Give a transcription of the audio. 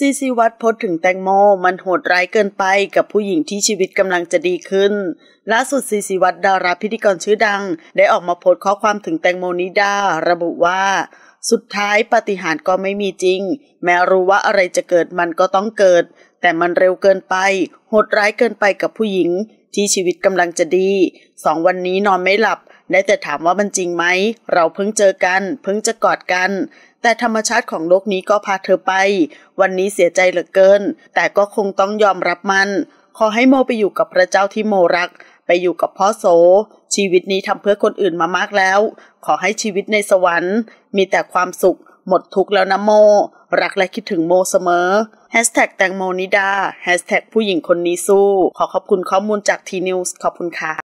ซีซีวัดพสถึงแตงโมมันโหดร้ายเกินไปกับผู้หญิงที่ชีวิตกำลังจะดีขึ้นล่าสุดซีซีวัดดาราพิธีกรชื่อดัง ได้ออกมาโพสข้อความถึงแตงโมนิดา ระบุว่าสุดท้ายปฏิหารก็ไม่มีจริง แม้รู้ว่าอะไรจะเกิดมันก็ต้องเกิด แต่มันเร็วเกินไป โหดร้ายเกินไปกับผู้หญิงที่ชีวิตกำลังจะดี สองวันนี้นอนไม่หลับ ได้แต่ถามว่ามันจริงไหม เราเพิ่งเจอกันเพิ่งจะกอดกัน แต่ธรรมชาติของโลกนี้ก็พาเธอไปวันนี้เสียใจเหลือเกินแต่ก็คงต้องยอมรับมัน ขอให้โมไปอยู่กับพระเจ้าที่โมรักไปอยู่กับพ่อโส ชีวิตนี้ทำเพื่อคนอื่นมามากแล้ว ขอให้ชีวิตในสวรรค์ มีแต่ความสุข หมดทุกข์แล้วนะโมรักและคิดถึงโมเสมอแฮชแท็กแตงโมนิดาแฮชแท็กผู้หญิงคนนี้สู้ ขอขอบคุณข้อมูลจากทีนิวส์ ขอบคุณค่ะ